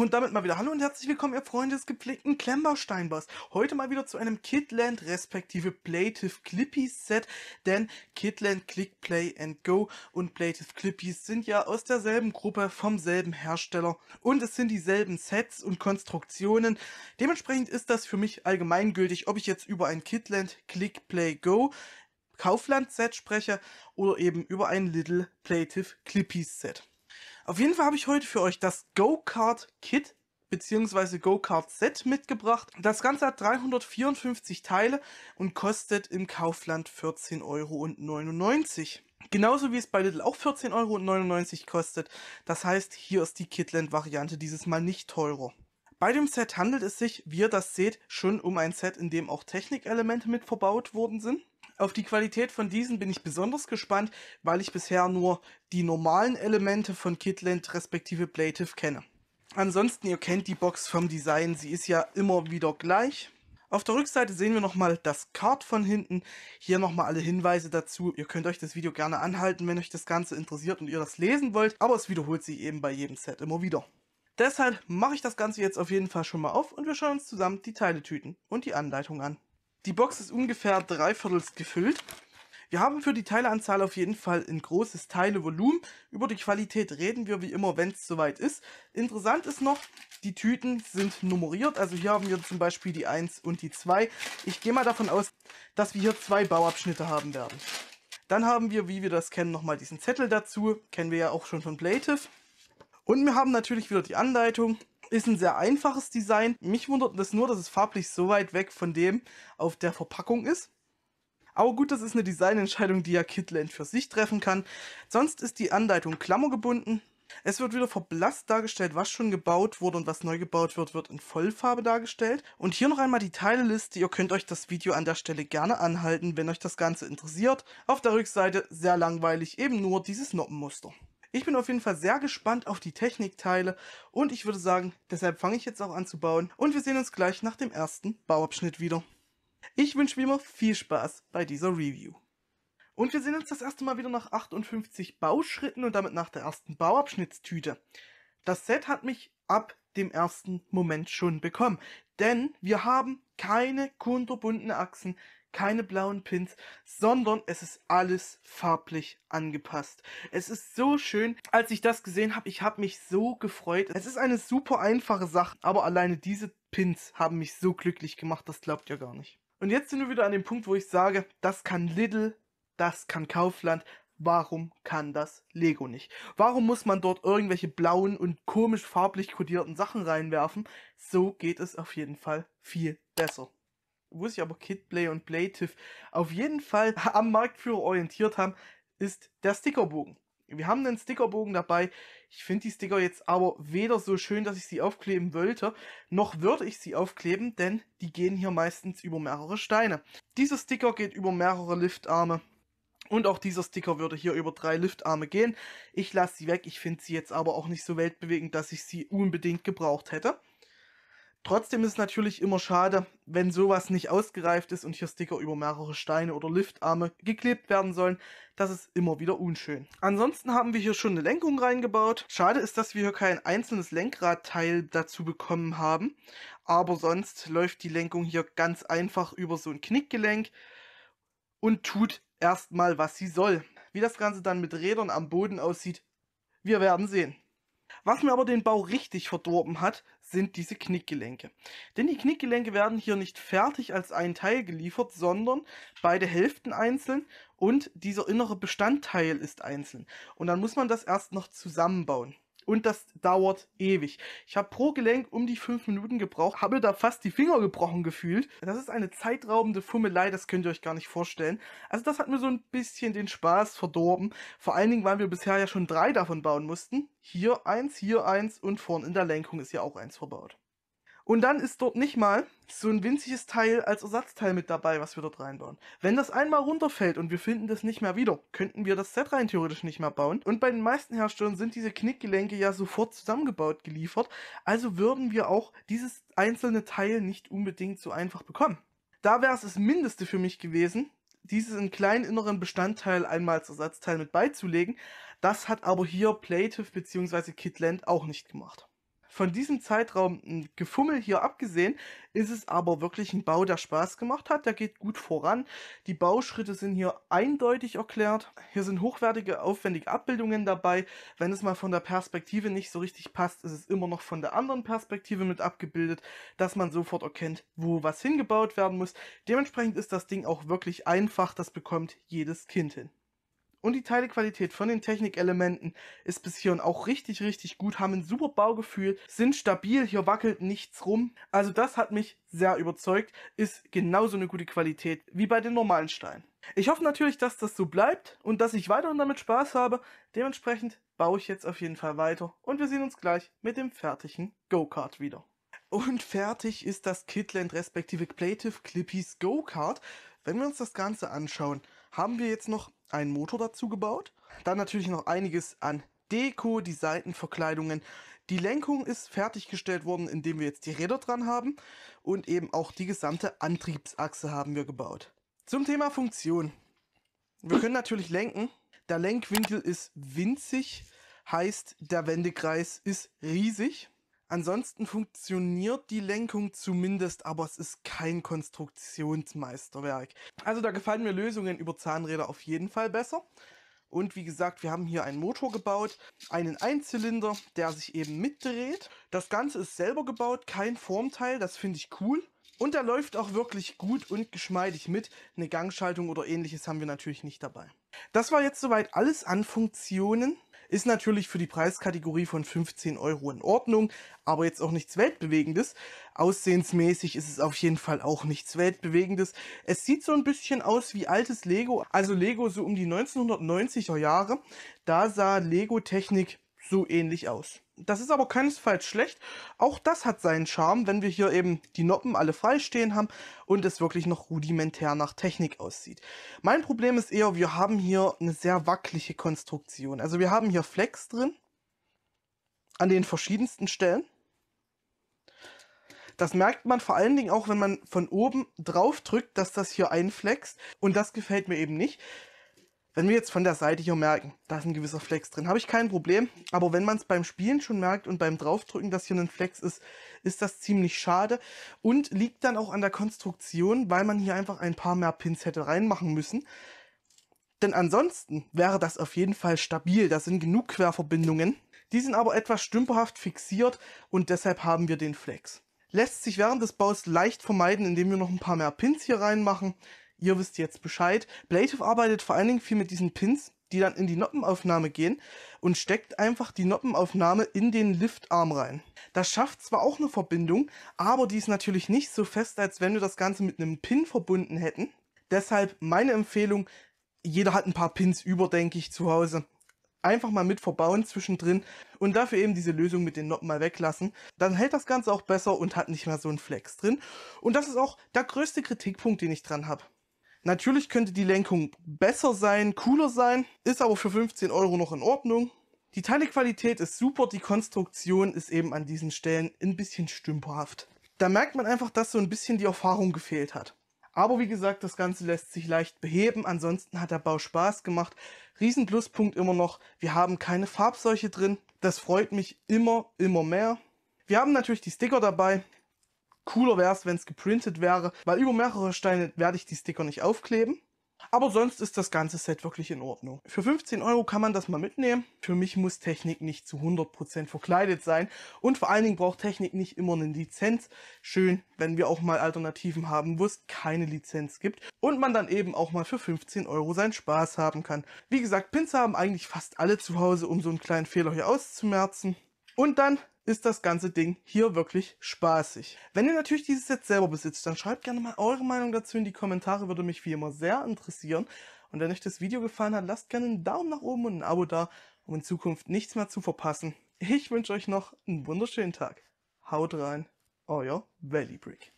Und damit mal wieder hallo und herzlich willkommen, ihr Freunde des gepflegten Klemmbausteins. Heute mal wieder zu einem Kidland respektive Playtive Clippy Set, denn Kidland Click Play and Go und Playtive Clippies sind ja aus derselben Gruppe vom selben Hersteller und es sind dieselben Sets und Konstruktionen. Dementsprechend ist das für mich allgemeingültig, ob ich jetzt über ein Kidland Click Play Go Kaufland Set spreche oder eben über ein Little Playtive Clippies Set. Auf jeden Fall habe ich heute für euch das Go-Kart-Kit bzw. Go-Kart-Set mitgebracht. Das Ganze hat 354 Teile und kostet im Kaufland 14,99 Euro. Genauso wie es bei Little auch 14,99 Euro kostet. Das heißt, hier ist die Kitland-Variante dieses Mal nicht teurer. Bei dem Set handelt es sich, wie ihr das seht, schon um ein Set, in dem auch Technikelemente mit verbaut worden sind. Auf die Qualität von diesen bin ich besonders gespannt, weil ich bisher nur die normalen Elemente von Kitland respektive Plative kenne. Ansonsten, ihr kennt die Box vom Design, sie ist ja immer wieder gleich. Auf der Rückseite sehen wir nochmal das Card von hinten. Hier nochmal alle Hinweise dazu. Ihr könnt euch das Video gerne anhalten, wenn euch das Ganze interessiert und ihr das lesen wollt. Aber es wiederholt sich eben bei jedem Set immer wieder. Deshalb mache ich das Ganze jetzt auf jeden Fall schon mal auf und wir schauen uns zusammen die Teiletüten und die Anleitung an. Die Box ist ungefähr dreiviertels gefüllt. Wir haben für die Teileanzahl auf jeden Fall ein großes Teilevolumen. Über die Qualität reden wir wie immer, wenn es soweit ist. Interessant ist noch, die Tüten sind nummeriert. Also hier haben wir zum Beispiel die 1 und die 2. Ich gehe mal davon aus, dass wir hier zwei Bauabschnitte haben werden. Dann haben wir, wie wir das kennen, nochmal diesen Zettel dazu. Kennen wir ja auch schon von Plative. Und wir haben natürlich wieder die Anleitung. Ist ein sehr einfaches Design. Mich wundert das nur, dass es farblich so weit weg von dem auf der Verpackung ist. Aber gut, das ist eine Designentscheidung, die ja Kidland für sich treffen kann. Sonst ist die Anleitung klammergebunden. Es wird wieder verblasst dargestellt, was schon gebaut wurde und was neu gebaut wird, wird in Vollfarbe dargestellt. Und hier noch einmal die Teileliste. Ihr könnt euch das Video an der Stelle gerne anhalten, wenn euch das Ganze interessiert. Auf der Rückseite sehr langweilig, eben nur dieses Noppenmuster. Ich bin auf jeden Fall sehr gespannt auf die Technikteile und ich würde sagen, deshalb fange ich jetzt auch an zu bauen und wir sehen uns gleich nach dem ersten Bauabschnitt wieder. Ich wünsche wie immer viel Spaß bei dieser Review. Und wir sehen uns das erste Mal wieder nach 58 Bauschritten und damit nach der ersten Bauabschnittstüte. Das Set hat mich ab dem ersten Moment schon bekommen, denn wir haben keine kunterbunten Achsen, keine blauen Pins, sondern es ist alles farblich angepasst. Es ist so schön, als ich das gesehen habe, ich habe mich so gefreut. Es ist eine super einfache Sache, aber alleine diese Pins haben mich so glücklich gemacht, das glaubt ihr gar nicht. Und jetzt sind wir wieder an dem Punkt, wo ich sage, das kann Lidl, das kann Kaufland, warum kann das Lego nicht? Warum muss man dort irgendwelche blauen und komisch farblich kodierten Sachen reinwerfen? So geht es auf jeden Fall viel besser wo sich aber Kidplay und Playtiff auf jeden Fall am Marktführer orientiert haben, ist der Stickerbogen. Wir haben einen Stickerbogen dabei. Ich finde die Sticker jetzt aber weder so schön, dass ich sie aufkleben wollte, noch würde ich sie aufkleben, denn die gehen hier meistens über mehrere Steine. Dieser Sticker geht über mehrere Liftarme. Und auch dieser Sticker würde hier über drei Liftarme gehen. Ich lasse sie weg. Ich finde sie jetzt aber auch nicht so weltbewegend, dass ich sie unbedingt gebraucht hätte. Trotzdem ist es natürlich immer schade, wenn sowas nicht ausgereift ist und hier Sticker über mehrere Steine oder Liftarme geklebt werden sollen. Das ist immer wieder unschön. Ansonsten haben wir hier schon eine Lenkung reingebaut. Schade ist, dass wir hier kein einzelnes Lenkradteil dazu bekommen haben. Aber sonst läuft die Lenkung hier ganz einfach über so ein Knickgelenk und tut erstmal, was sie soll. Wie das Ganze dann mit Rädern am Boden aussieht, wir werden sehen. Was mir aber den Bau richtig verdorben hat, sind diese Knickgelenke. Denn die Knickgelenke werden hier nicht fertig als ein Teil geliefert, sondern beide Hälften einzeln und dieser innere Bestandteil ist einzeln. Und dann muss man das erst noch zusammenbauen und das dauert ewig. Ich habe pro Gelenk um die fünf Minuten gebraucht, habe da fast die Finger gebrochen gefühlt. Das ist eine zeitraubende Fummelei, das könnt ihr euch gar nicht vorstellen. Also das hat mir so ein bisschen den Spaß verdorben. Vor allen Dingen, weil wir bisher ja schon drei davon bauen mussten. Hier eins, hier eins und vorn in der Lenkung ist ja auch eins verbaut. Und dann ist dort nicht mal so ein winziges Teil als Ersatzteil mit dabei, was wir dort reinbauen. Wenn das einmal runterfällt und wir finden das nicht mehr wieder, könnten wir das Set rein theoretisch nicht mehr bauen. Und bei den meisten Herstellern sind diese Knickgelenke ja sofort zusammengebaut geliefert. Also würden wir auch dieses einzelne Teil nicht unbedingt so einfach bekommen. Da wäre es das Mindeste für mich gewesen, dieses in kleinen inneren Bestandteil einmal als Ersatzteil mit beizulegen. Das hat aber hier Plative bzw. Kitland auch nicht gemacht von diesem Zeitraum ein hm, Gefummel hier abgesehen, ist es aber wirklich ein Bau, der Spaß gemacht hat. Der geht gut voran. Die Bauschritte sind hier eindeutig erklärt. Hier sind hochwertige, aufwendige Abbildungen dabei. Wenn es mal von der Perspektive nicht so richtig passt, ist es immer noch von der anderen Perspektive mit abgebildet, dass man sofort erkennt, wo was hingebaut werden muss. Dementsprechend ist das Ding auch wirklich einfach. Das bekommt jedes Kind hin. Und die Teilequalität von den Technikelementen ist bis hierhin auch richtig, richtig gut, haben ein super Baugefühl, sind stabil, hier wackelt nichts rum. Also das hat mich sehr überzeugt, ist genauso eine gute Qualität wie bei den normalen Steinen. Ich hoffe natürlich, dass das so bleibt und dass ich weiterhin damit Spaß habe. Dementsprechend baue ich jetzt auf jeden Fall weiter und wir sehen uns gleich mit dem fertigen Go-Kart wieder. Und fertig ist das Kitland respektive Playtiff Clippies Go-Kart. Wenn wir uns das Ganze anschauen, haben wir jetzt noch einen Motor dazu gebaut. Dann natürlich noch einiges an Deko, die Seitenverkleidungen. Die Lenkung ist fertiggestellt worden, indem wir jetzt die Räder dran haben und eben auch die gesamte Antriebsachse haben wir gebaut. Zum Thema Funktion. Wir können natürlich lenken. Der Lenkwinkel ist winzig, heißt der Wendekreis ist riesig. Ansonsten funktioniert die Lenkung zumindest, aber es ist kein Konstruktionsmeisterwerk. Also da gefallen mir Lösungen über Zahnräder auf jeden Fall besser. Und wie gesagt, wir haben hier einen Motor gebaut, einen Einzylinder, der sich eben mitdreht. Das Ganze ist selber gebaut, kein Formteil, das finde ich cool. Und er läuft auch wirklich gut und geschmeidig mit. Eine Gangschaltung oder ähnliches haben wir natürlich nicht dabei. Das war jetzt soweit alles an Funktionen. Ist natürlich für die Preiskategorie von 15 Euro in Ordnung, aber jetzt auch nichts Weltbewegendes. Aussehensmäßig ist es auf jeden Fall auch nichts Weltbewegendes. Es sieht so ein bisschen aus wie altes Lego, also Lego so um die 1990er Jahre. Da sah Lego-Technik so ähnlich aus. Das ist aber keinesfalls schlecht. Auch das hat seinen Charme, wenn wir hier eben die Noppen alle frei stehen haben und es wirklich noch rudimentär nach Technik aussieht. Mein Problem ist eher, wir haben hier eine sehr wackelige Konstruktion. Also wir haben hier Flex drin, an den verschiedensten Stellen. Das merkt man vor allen Dingen auch, wenn man von oben drauf drückt, dass das hier einflext. Und das gefällt mir eben nicht. Wenn wir jetzt von der Seite hier merken, da ist ein gewisser Flex drin, habe ich kein Problem. Aber wenn man es beim Spielen schon merkt und beim Draufdrücken, dass hier ein Flex ist, ist das ziemlich schade. Und liegt dann auch an der Konstruktion, weil man hier einfach ein paar mehr Pins hätte reinmachen müssen. Denn ansonsten wäre das auf jeden Fall stabil. Da sind genug Querverbindungen. Die sind aber etwas stümperhaft fixiert und deshalb haben wir den Flex. Lässt sich während des Baus leicht vermeiden, indem wir noch ein paar mehr Pins hier reinmachen ihr wisst jetzt Bescheid. Blade arbeitet vor allen Dingen viel mit diesen Pins, die dann in die Noppenaufnahme gehen und steckt einfach die Noppenaufnahme in den Liftarm rein. Das schafft zwar auch eine Verbindung, aber die ist natürlich nicht so fest, als wenn wir das Ganze mit einem Pin verbunden hätten. Deshalb meine Empfehlung, jeder hat ein paar Pins über, denke ich, zu Hause. Einfach mal mit verbauen zwischendrin und dafür eben diese Lösung mit den Noppen mal weglassen. Dann hält das Ganze auch besser und hat nicht mehr so einen Flex drin. Und das ist auch der größte Kritikpunkt, den ich dran habe. Natürlich könnte die Lenkung besser sein, cooler sein, ist aber für 15 Euro noch in Ordnung. Die Teilequalität ist super, die Konstruktion ist eben an diesen Stellen ein bisschen stümperhaft. Da merkt man einfach, dass so ein bisschen die Erfahrung gefehlt hat. Aber wie gesagt, das Ganze lässt sich leicht beheben. Ansonsten hat der Bau Spaß gemacht. Riesen Pluspunkt immer noch. Wir haben keine Farbseuche drin. Das freut mich immer, immer mehr. Wir haben natürlich die Sticker dabei. Cooler wäre es, wenn es geprintet wäre, weil über mehrere Steine werde ich die Sticker nicht aufkleben. Aber sonst ist das ganze Set wirklich in Ordnung. Für 15 Euro kann man das mal mitnehmen. Für mich muss Technik nicht zu 100% verkleidet sein. Und vor allen Dingen braucht Technik nicht immer eine Lizenz. Schön, wenn wir auch mal Alternativen haben, wo es keine Lizenz gibt. Und man dann eben auch mal für 15 Euro seinen Spaß haben kann. Wie gesagt, Pins haben eigentlich fast alle zu Hause, um so einen kleinen Fehler hier auszumerzen. Und dann ist das ganze Ding hier wirklich spaßig. Wenn ihr natürlich dieses Set selber besitzt, dann schreibt gerne mal eure Meinung dazu in die Kommentare, würde mich wie immer sehr interessieren. Und wenn euch das Video gefallen hat, lasst gerne einen Daumen nach oben und ein Abo da, um in Zukunft nichts mehr zu verpassen. Ich wünsche euch noch einen wunderschönen Tag. Haut rein, euer Valley Brick.